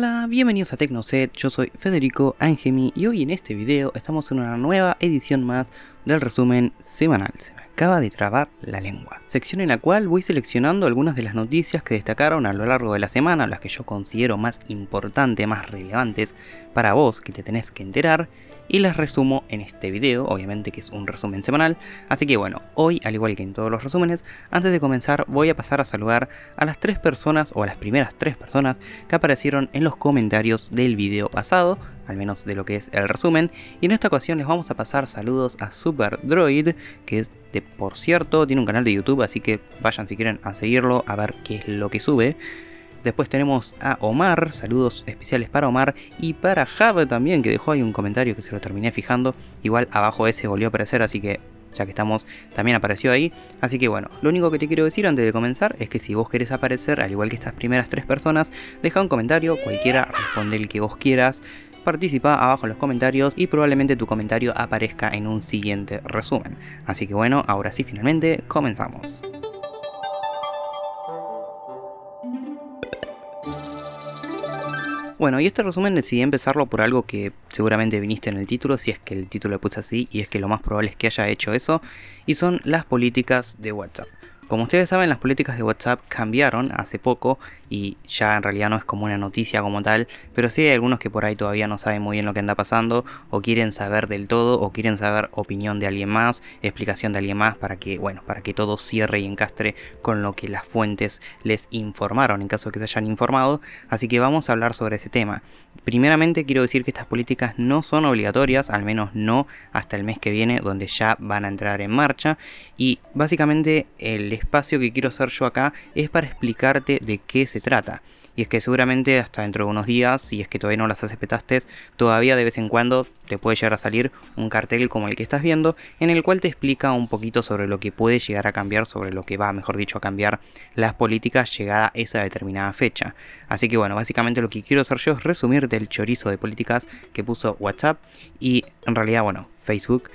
Hola, bienvenidos a TecnoSet, yo soy Federico Angemi y hoy en este video estamos en una nueva edición más del resumen semanal. Se me acaba de trabar la lengua. Sección en la cual voy seleccionando algunas de las noticias que destacaron a lo largo de la semana, las que yo considero más importantes, más relevantes para vos que te tenés que enterar y las resumo en este video, obviamente que es un resumen semanal. Así que bueno, hoy, al igual que en todos los resúmenes, antes de comenzar voy a pasar a saludar a las tres personas o a las primeras tres personas que aparecieron en los comentarios del video pasado, al menos de lo que es el resumen. Y en esta ocasión les vamos a pasar saludos a SuperDroid, que es de, por cierto tiene un canal de YouTube, así que vayan si quieren a seguirlo a ver qué es lo que sube. Después tenemos a Omar, saludos especiales para Omar y para Java también, que dejó ahí un comentario que se lo terminé fijando. Igual abajo ese volvió a aparecer, así que ya que estamos, también apareció ahí. Así que bueno, lo único que te quiero decir antes de comenzar es que si vos querés aparecer, al igual que estas primeras tres personas, deja un comentario, cualquiera responde el que vos quieras. Participa abajo en los comentarios y probablemente tu comentario aparezca en un siguiente resumen. Así que bueno, ahora sí, finalmente comenzamos. Bueno, y este resumen decidí empezarlo por algo que seguramente viniste en el título, si es que el título lo puse así, y es que lo más probable es que haya hecho eso, y son las políticas de WhatsApp. Como ustedes saben, las políticas de WhatsApp cambiaron hace poco y ya en realidad no es como una noticia como tal, pero sí hay algunos que por ahí todavía no saben muy bien lo que anda pasando o quieren saber del todo o quieren saber opinión de alguien más, explicación de alguien más para que, bueno, para que todo cierre y encastre con lo que las fuentes les informaron en caso de que se hayan informado, así que vamos a hablar sobre ese tema. Primeramente quiero decir que estas políticas no son obligatorias, al menos no hasta el mes que viene donde ya van a entrar en marcha y básicamente el espacio que quiero hacer yo acá es para explicarte de qué se trata. Y es que seguramente hasta dentro de unos días, si es que todavía no las aceptaste, todavía de vez en cuando te puede llegar a salir un cartel como el que estás viendo, en el cual te explica un poquito sobre lo que puede llegar a cambiar, sobre lo que va, mejor dicho, a cambiar las políticas llegada a esa determinada fecha. Así que bueno, básicamente lo que quiero hacer yo es resumir del chorizo de políticas que puso WhatsApp y en realidad, bueno, Facebook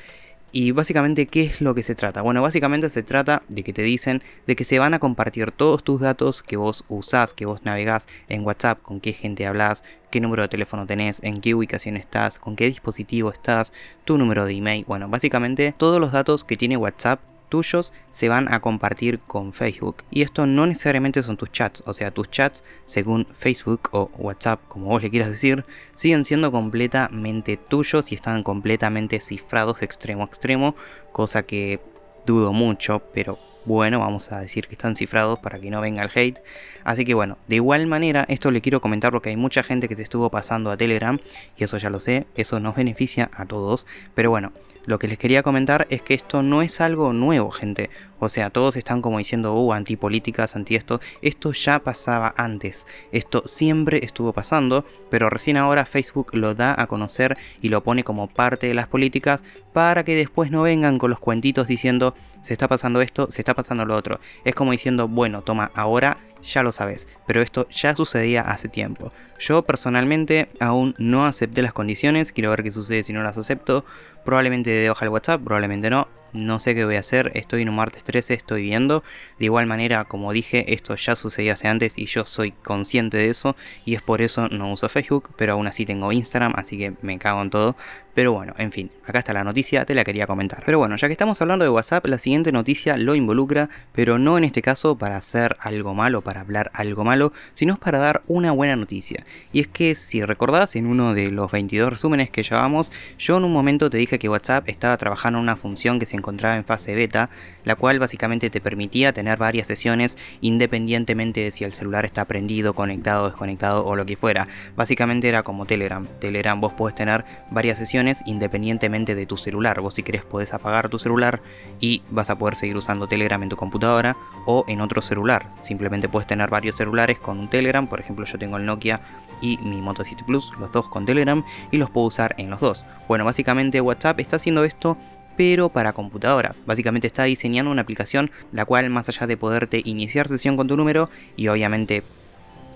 y básicamente, ¿qué es lo que se trata? Bueno, básicamente se trata de que te dicen de que se van a compartir todos tus datos que vos usás, que vos navegás en WhatsApp, con qué gente hablas, qué número de teléfono tenés, en qué ubicación estás, con qué dispositivo estás, tu número de email. Bueno, básicamente todos los datos que tiene WhatsApp tuyos se van a compartir con Facebook. Y esto no necesariamente son tus chats, o sea, tus chats, según Facebook o WhatsApp, como vos le quieras decir, siguen siendo completamente tuyos y están completamente cifrados extremo a extremo, cosa que dudo mucho, pero bueno, vamos a decir que están cifrados para que no venga el hate. Así que bueno, de igual manera, esto le quiero comentar porque hay mucha gente que se estuvo pasando a Telegram, y eso ya lo sé, eso nos beneficia a todos. Pero bueno, lo que les quería comentar es que esto no es algo nuevo, gente. O sea, todos están como diciendo, uh, antipolíticas, anti esto. Esto ya pasaba antes. Esto siempre estuvo pasando, pero recién ahora Facebook lo da a conocer y lo pone como parte de las políticas para que después no vengan con los cuentitos diciendo, se está pasando esto, se está pasando lo otro. Es como diciendo, bueno, toma, ahora ya lo sabes, pero esto ya sucedía hace tiempo. Yo personalmente aún no acepté las condiciones, quiero ver qué sucede si no las acepto. Probablemente de hoja el WhatsApp, probablemente no. No sé qué voy a hacer, estoy en un martes 13, estoy viendo. De igual manera, como dije, esto ya sucedía hace antes y yo soy consciente de eso y es por eso no uso Facebook, pero aún así tengo Instagram, así que me cago en todo. Pero bueno, en fin, acá está la noticia, te la quería comentar. Pero bueno, ya que estamos hablando de WhatsApp, la siguiente noticia lo involucra, pero no en este caso para hacer algo malo, para hablar algo malo, sino para dar una buena noticia. Y es que si recordás en uno de los 22 resúmenes que llevamos, yo en un momento te dije que WhatsApp estaba trabajando en una función que se encontraba en fase beta, la cual básicamente te permitía tener varias sesiones independientemente de si el celular está prendido, conectado, desconectado o lo que fuera. Básicamente era como Telegram. Telegram vos podés tener varias sesiones independientemente de tu celular. Vos si querés puedes apagar tu celular y vas a poder seguir usando Telegram en tu computadora o en otro celular. Simplemente puedes tener varios celulares con un Telegram, por ejemplo yo tengo el Nokia y mi Moto 7 Plus, los dos con Telegram y los puedo usar en los dos. Bueno, básicamente WhatsApp está haciendo esto pero para computadoras. Básicamente está diseñando una aplicación la cual más allá de poderte iniciar sesión con tu número y obviamente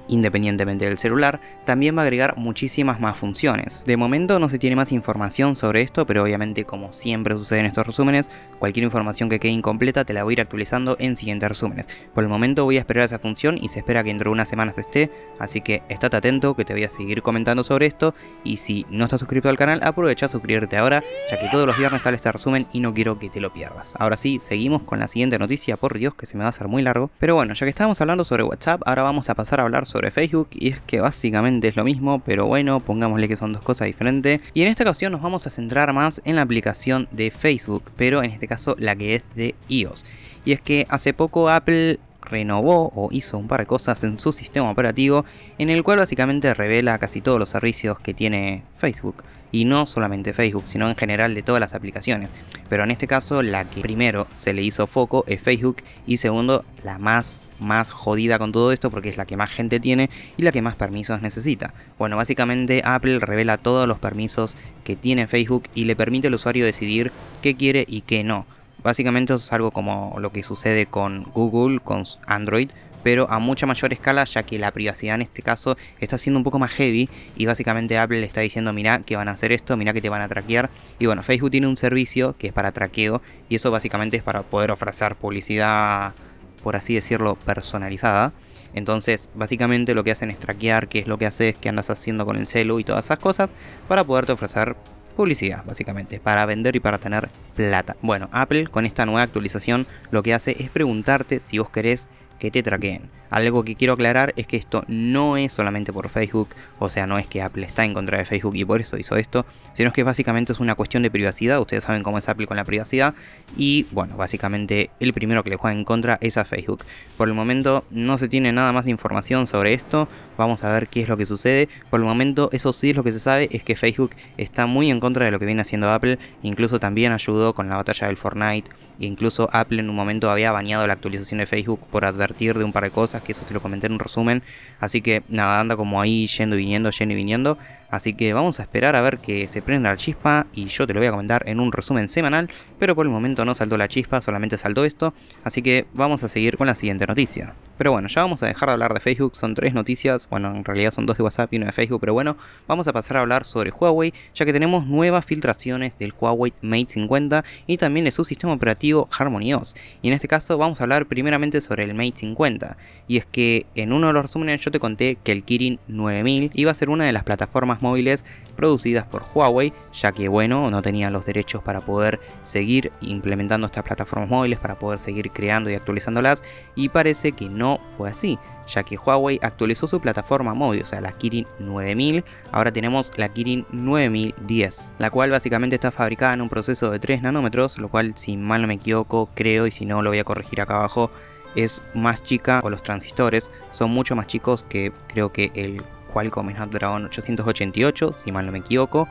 Independientemente del celular, también va a agregar muchísimas más funciones. De momento no se tiene más información sobre esto, pero obviamente como siempre sucede en estos resúmenes, cualquier información que quede incompleta te la voy a ir actualizando en siguientes resúmenes. Por el momento voy a esperar esa función y se espera que dentro de unas semanas esté, así que estate atento que te voy a seguir comentando sobre esto y si no estás suscrito al canal, aprovecha a suscribirte ahora, ya que todos los viernes sale este resumen y no quiero que te lo pierdas. Ahora sí, seguimos con la siguiente noticia, por Dios que se me va a hacer muy largo, pero bueno, ya que estábamos hablando sobre WhatsApp, ahora vamos a pasar a hablar sobre Facebook y es que básicamente es lo mismo, pero bueno, pongámosle que son dos cosas diferentes. Y en esta ocasión nos vamos a centrar más en la aplicación de Facebook, pero en este caso la que es de iOS. Y es que hace poco Apple renovó o hizo un par de cosas en su sistema operativo en el cual básicamente revela casi todos los servicios que tiene Facebook y no solamente Facebook, sino en general de todas las aplicaciones. Pero en este caso la que primero se le hizo foco es Facebook y segundo la más más jodida con todo esto porque es la que más gente tiene y la que más permisos necesita. Bueno, básicamente Apple revela todos los permisos que tiene Facebook y le permite al usuario decidir qué quiere y qué no. Básicamente es algo como lo que sucede con Google, con Android, pero a mucha mayor escala, ya que la privacidad en este caso está siendo un poco más heavy y básicamente Apple le está diciendo, mirá que van a hacer esto, mirá que te van a traquear. Y bueno, Facebook tiene un servicio que es para traqueo y eso básicamente es para poder ofrecer publicidad, por así decirlo, personalizada. Entonces, básicamente lo que hacen es traquear qué es lo que haces, que andas haciendo con el celu y todas esas cosas para poderte ofrecer publicidad, básicamente, para vender y para tener plata. Bueno, Apple con esta nueva actualización lo que hace es preguntarte si vos querés que te traqueen. Algo que quiero aclarar es que esto no es solamente por Facebook, o sea, no es que Apple está en contra de Facebook y por eso hizo esto, sino que básicamente es una cuestión de privacidad, ustedes saben cómo es Apple con la privacidad, y bueno, básicamente el primero que le juega en contra es a Facebook. Por el momento no se tiene nada más de información sobre esto, vamos a ver qué es lo que sucede, por el momento eso sí es lo que se sabe, es que Facebook está muy en contra de lo que viene haciendo Apple, incluso también ayudó con la batalla del Fortnite, incluso Apple en un momento había bañado la actualización de Facebook por advertir de un par de cosas, que eso te lo comenté en un resumen. Así que nada, anda como ahí yendo y viniendo, yendo y viniendo. Así que vamos a esperar a ver que se prenda la chispa y yo te lo voy a comentar en un resumen semanal, pero por el momento no saltó la chispa, solamente saltó esto, así que vamos a seguir con la siguiente noticia. Pero bueno, ya vamos a dejar de hablar de Facebook, son tres noticias, bueno, en realidad son dos de WhatsApp y una de Facebook, pero bueno, vamos a pasar a hablar sobre Huawei, ya que tenemos nuevas filtraciones del Huawei Mate 50 y también de su sistema operativo Harmony Y en este caso vamos a hablar primeramente sobre el Mate 50, y es que en uno de los resúmenes yo te conté que el Kirin 9000 iba a ser una de las plataformas móviles producidas por Huawei, ya que bueno, no tenía los derechos para poder seguir implementando estas plataformas móviles, para poder seguir creando y actualizándolas, y parece que no no fue así, ya que Huawei actualizó su plataforma móvil, o sea, la Kirin 9000, ahora tenemos la Kirin 9010, la cual básicamente está fabricada en un proceso de 3 nanómetros, lo cual si mal no me equivoco, creo, y si no lo voy a corregir acá abajo, es más chica, o los transistores son mucho más chicos que creo que el Qualcomm Snapdragon 888, si mal no me equivoco,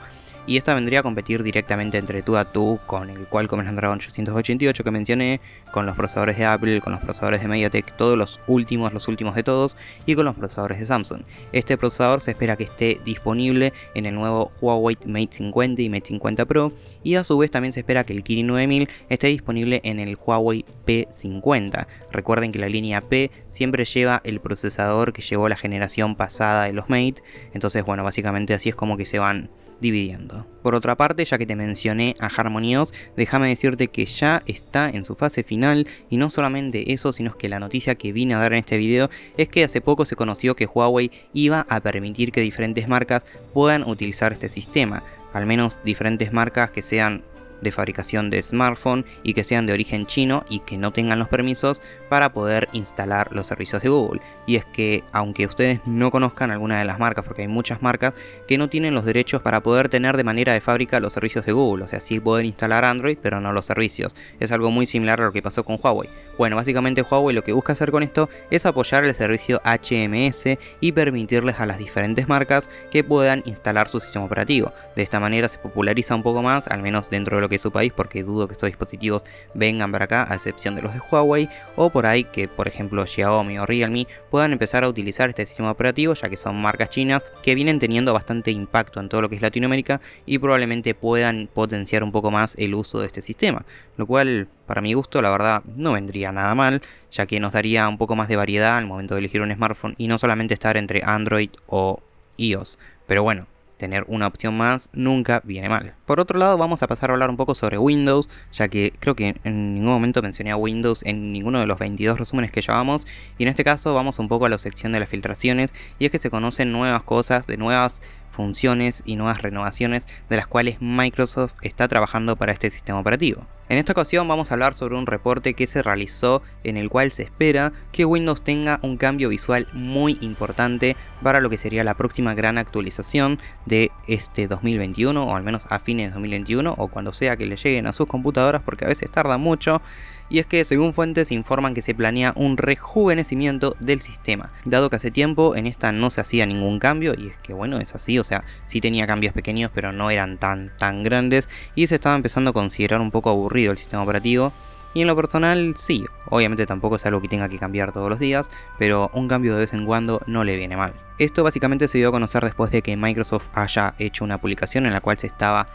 y esta vendría a competir directamente entre tú a tú con el Qualcomm Snapdragon 888 que mencioné, con los procesadores de Apple, con los procesadores de MediaTek, todos los últimos, los últimos de todos, y con los procesadores de Samsung. Este procesador se espera que esté disponible en el nuevo Huawei Mate 50 y Mate 50 Pro, y a su vez también se espera que el Kirin 9000 esté disponible en el Huawei P50. Recuerden que la línea P siempre lleva el procesador que llevó la generación pasada de los Mate, entonces bueno, básicamente así es como que se van dividiendo. Por otra parte, ya que te mencioné a Harmonios, déjame decirte que ya está en su fase final y no solamente eso, sino que la noticia que vine a dar en este video es que hace poco se conoció que Huawei iba a permitir que diferentes marcas puedan utilizar este sistema, al menos diferentes marcas que sean de fabricación de smartphone y que sean de origen chino y que no tengan los permisos para poder instalar los servicios de Google. Y es que aunque ustedes no conozcan alguna de las marcas, porque hay muchas marcas que no tienen los derechos para poder tener de manera de fábrica los servicios de Google, o sea, sí pueden instalar Android, pero no los servicios. Es algo muy similar a lo que pasó con Huawei. Bueno, básicamente Huawei lo que busca hacer con esto es apoyar el servicio HMS y permitirles a las diferentes marcas que puedan instalar su sistema operativo. De esta manera se populariza un poco más, al menos dentro de que su país, porque dudo que estos dispositivos vengan para acá, a excepción de los de Huawei, o por ahí que, por ejemplo, Xiaomi o Realme puedan empezar a utilizar este sistema operativo, ya que son marcas chinas que vienen teniendo bastante impacto en todo lo que es Latinoamérica y probablemente puedan potenciar un poco más el uso de este sistema, lo cual para mi gusto, la verdad, no vendría nada mal, ya que nos daría un poco más de variedad al momento de elegir un smartphone y no solamente estar entre Android o iOS. Pero bueno, tener una opción más nunca viene mal. Por otro lado, vamos a pasar a hablar un poco sobre Windows, ya que creo que en ningún momento mencioné a Windows en ninguno de los 22 resúmenes que llevamos, y en este caso vamos un poco a la sección de las filtraciones, y es que se conocen nuevas cosas, de nuevas funciones y nuevas renovaciones de las cuales Microsoft está trabajando para este sistema operativo. En esta ocasión vamos a hablar sobre un reporte que se realizó en el cual se espera que Windows tenga un cambio visual muy importante para lo que sería la próxima gran actualización de este 2021 o al menos a fines de 2021 o cuando sea que le lleguen a sus computadoras porque a veces tarda mucho y es que según fuentes informan que se planea un rejuvenecimiento del sistema, dado que hace tiempo en esta no se hacía ningún cambio y es que bueno, es así, o sea, sí tenía cambios pequeños pero no eran tan tan grandes y se estaba empezando a considerar un poco aburrido el sistema operativo. Y en lo personal, sí, obviamente tampoco es algo que tenga que cambiar todos los días, pero un cambio de vez en cuando no le viene mal. Esto básicamente se dio a conocer después de que Microsoft haya hecho una publicación en la cual se estaba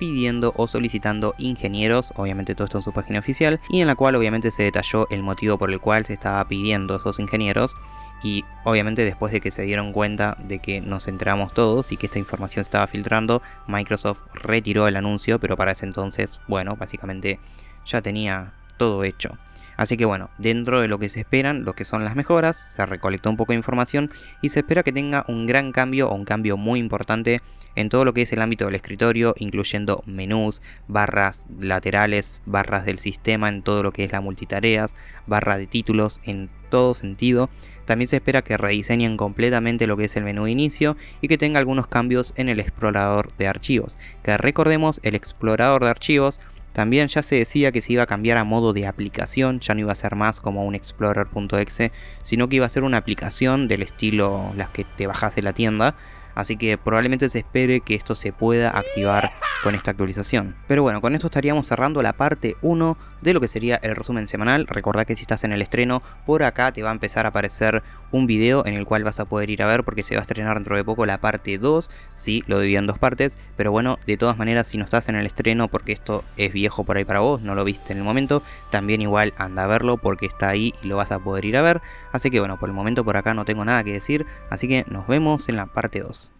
pidiendo o solicitando ingenieros, obviamente todo esto en su página oficial, y en la cual obviamente se detalló el motivo por el cual se estaba pidiendo esos ingenieros. Y obviamente después de que se dieron cuenta de que nos enteramos todos y que esta información estaba filtrando, Microsoft retiró el anuncio, pero para ese entonces, bueno, básicamente ya tenía todo hecho. Así que bueno, dentro de lo que se esperan, lo que son las mejoras, se recolectó un poco de información y se espera que tenga un gran cambio o un cambio muy importante en todo lo que es el ámbito del escritorio, incluyendo menús, barras laterales, barras del sistema en todo lo que es la multitareas, barra de títulos en todo sentido. También se espera que rediseñen completamente lo que es el menú de inicio y que tenga algunos cambios en el explorador de archivos. Que recordemos, el explorador de archivos también ya se decía que se iba a cambiar a modo de aplicación, ya no iba a ser más como un explorer.exe, sino que iba a ser una aplicación del estilo las que te bajas de la tienda, así que probablemente se espere que esto se pueda activar con esta actualización. Pero bueno, con esto estaríamos cerrando la parte 1 de lo que sería el resumen semanal. recordad que si estás en el estreno, por acá te va a empezar a aparecer un video en el cual vas a poder ir a ver porque se va a estrenar dentro de poco la parte 2. Sí, lo dividí en dos partes, pero bueno, de todas maneras, si no estás en el estreno porque esto es viejo por ahí para vos, no lo viste en el momento, también igual anda a verlo porque está ahí y lo vas a poder ir a ver. Así que bueno, por el momento por acá no tengo nada que decir, así que nos vemos en la parte 2.